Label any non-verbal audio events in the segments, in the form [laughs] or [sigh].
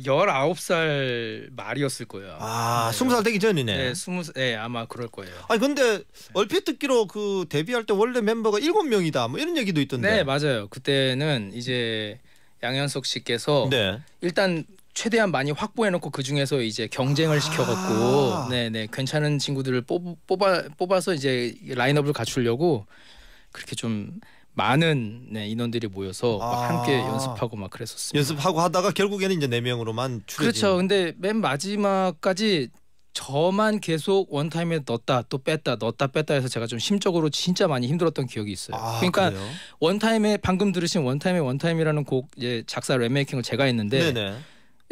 19살 말이었을 거예요. 아, 네. 20살 되기 전이네. 네, 20 네, 예, 아마 그럴 거예요. 아니 근데 얼핏 듣기로 그 데뷔할 때 원래 멤버가 7명이다. 뭐 이런 얘기도 있던데. 네, 맞아요. 그때는 이제 양현석 씨께서 네. 일단 최대한 많이 확보해놓고 그 중에서 이제 경쟁을 아 시켜갖고 네네 네, 괜찮은 친구들을 뽑, 뽑아 뽑아서 이제 라인업을 갖추려고 그렇게 좀 많은 네, 인원들이 모여서 아막 아. 함께 연습하고 막 그랬었습니다. 연습하고 하다가 결국에는 이제 네 명으로만 줄여진. 그렇죠. 근데 맨 마지막까지 저만 계속 원타임에 넣었다 또 뺐다 넣었다 뺐다 해서 제가 좀 심적으로 진짜 많이 힘들었던 기억이 있어요. 아, 그러니까 원타임에 방금 들으신 원타임에 원타임이라는 곡 이제 작사 레메이킹을 제가 했는데 네네.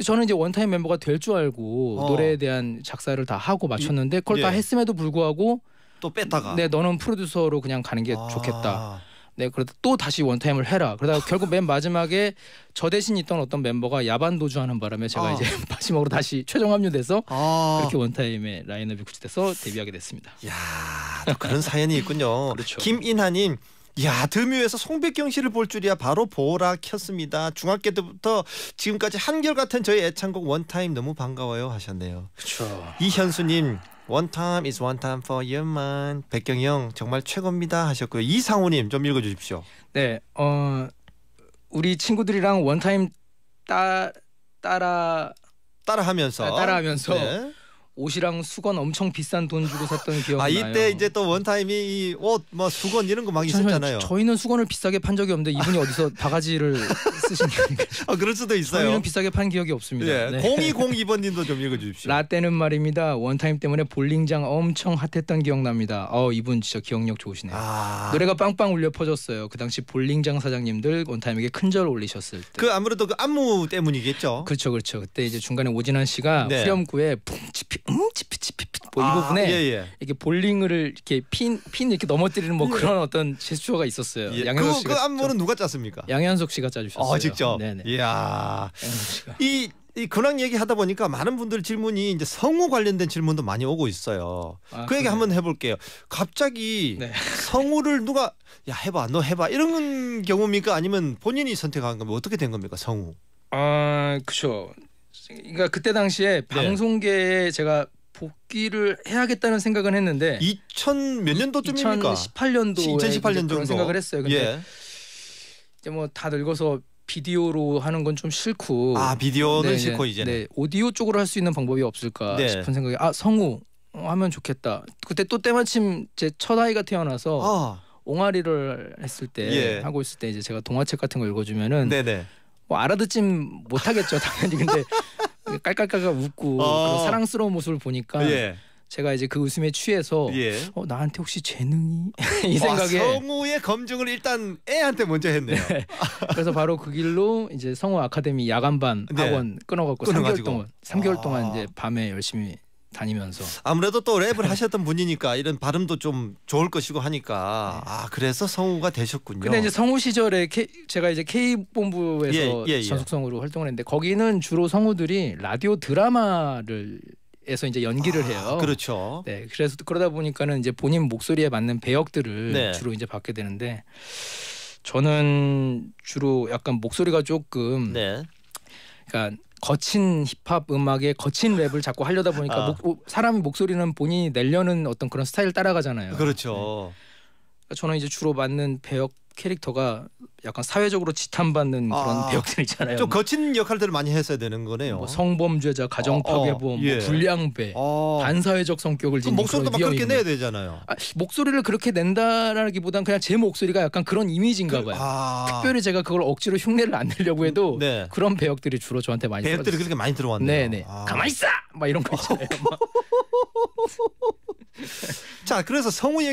저는 이제 원타임 멤버가 될 줄 알고 어. 노래에 대한 작사를 다 하고 마쳤는데 그걸 예. 다 했음에도 불구하고 또 뺐다가 네 너는 프로듀서로 그냥 가는 게 아. 좋겠다. 네, 그래도또 다시 원타임을 해라. 그러다가 결국 맨 마지막에 저 대신 있던 어떤 멤버가 야반 도주하는 바람에 제가 아. 이제 [laughs] 마지막으로 다시 최종 합류돼서 아. 그렇게 원타임에 라인업이 구축돼서 데뷔하게 됐습니다. 야, 그런 사연이 있군요. [laughs] 그렇죠. 김인하님 야 드뮤에서 송백경 씨를 볼 줄이야 바로 보라 켰습니다. 중학교 때부터 지금까지 한결같은 저희 애창곡 원타임 너무 반가워요 하셨네요. 그렇죠. 이현수님 원타임 is one time for your man 백경형 정말 최고입니다 하셨고요. 이상호님 좀 읽어주십시오. 네, 어 우리 친구들이랑 원타임 따 따라 따라하면서 네, 따라하면서 네. 옷이랑 수건 엄청 비싼 돈 주고 샀던 기억 아, 나요. 아 이때 이제 또 원타임이 옷뭐 수건 이런 거 막 있었잖아요. 저희는 수건을 비싸게 판 적이 없는데 이분이 어디서 [laughs] 바가지를 쓰신 게. 아 그럴 수도 있어요. 저희는 비싸게 판 기억이 없습니다. 예. 네. 0202번님도 좀 읽어주십시오. 라떼는 말입니다. 원타임 때문에 볼링장 엄청 핫했던 기억 납니다. 어 이분 진짜 기억력 좋으시네요. 아... 노래가 빵빵 울려 퍼졌어요. 그 당시 볼링장 사장님들 원타임에게 큰절 올리셨을 때. 그 아무래도 그 안무 때문이겠죠. 그렇죠, 그렇죠. 그때 이제 중간에 오진환 씨가 네. 후렴구에 푹 음치피치피뭐이 아, 부분에 예, 예. 이렇게 볼링을 이렇게 핀, 핀 이렇게 넘어뜨리는 뭐 예. 그런 어떤 제스처가 있었어요. 예. 양현석 그, 씨가 그 안무는 누가 짰습니까? 양현석 씨가 짜주셨어요. 어, 직접. 네네. 이야. 이이 근황 얘기하다 보니까 많은 분들 질문이 이제 성우 관련된 질문도 많이 오고 있어요. 아, 그 그래요? 한번 해볼게요. 갑자기 네. 성우를 누가 야 해봐 너 해봐 이런 경우입니까 아니면 본인이 선택한 겁니까 어떻게 된 겁니까 성우? 아 그렇죠. 그러니까 그때 당시에 네. 방송계에 제가 복귀를 해야겠다는 생각은 했는데 2000 몇 년도쯤입니까? 2 0 1 8년도 2018년 정도 그런 생각을 했어요. 근데 예. 이제 뭐다 늙어서 비디오로 하는 건 좀 싫고 아 비디오는 네, 싫고 이제 네, 오디오 쪽으로 할 수 있는 방법이 없을까 네. 싶은 생각이 아 성우 어, 하면 좋겠다. 그때 또 때마침 제 첫 아이가 태어나서 아. 옹알이를 했을 때 예. 하고 있을 때 이제 제가 동화책 같은 거 읽어주면은 네네. 뭐 알아듣진 못하겠죠 당연히 근데 [laughs] 깔깔깔깔 웃고 어. 사랑스러운 모습을 보니까 예. 제가 이제 그 웃음에 취해서 예. 어, 나한테 혹시 재능이 [laughs] 이 아, 생각에 성우의 검증을 일단 애한테 먼저 했네요. 네. 그래서 바로 그 길로 이제 성우 아카데미 야간반 네. 학원 끊어갖고 고 3개월 동안 3개월 아. 동안 이제 밤에 열심히 다니면서 아무래도 또 랩을 네. 하셨던 분이니까 이런 발음도 좀 좋을 것이고 하니까 네. 아 그래서 성우가 되셨군요. 근데 이제 성우 시절에 K, 제가 이제 K 본부에서 예, 예, 예. 전속성우로 활동을 했는데 거기는 주로 성우들이 라디오 드라마를 에서 이제 연기를 아, 해요. 그렇죠. 네, 그래서 그러다 보니까는 이제 본인 목소리에 맞는 배역들을 네. 주로 이제 받게 되는데 저는 주로 약간 목소리가 조금 네. 그러니까 거친 힙합 음악에 거친 랩을 자꾸 하려다 보니까 아. 목, 사람 목소리는 본인이 내려는 어떤 그런 스타일 따라가잖아요. 그렇죠. 네. 그러니까 저는 이제 주로 맞는 배역 캐릭터가 약간 사회적으로 지탄받는 아. 그런 아, 배역들 있잖아요. 좀 뭐 거친 역할들을 많이 했어야 되는 거네요. 뭐 성범죄자, 가정파괴범, 어, 어, 뭐 예. 불량배, 어. 반사회적 성격을 지닌 목소리도 막 그렇게 내야 되잖아요. 아, 목소리를 그렇게 낸다라기보단 그냥 제 목소리가 약간 그런 이미지인가 그, 봐요. 그, 아. 특별히 제가 그걸 억지로 흉내를 안 내려고 해도 네. 그런 배역들이 주로 저한테 많이 배역들이 그렇게 많이 들어왔네요. 네네. 아. 가만 있어, 막 이런 거 있잖아요. [laughs] 자, 그래서 성우 얘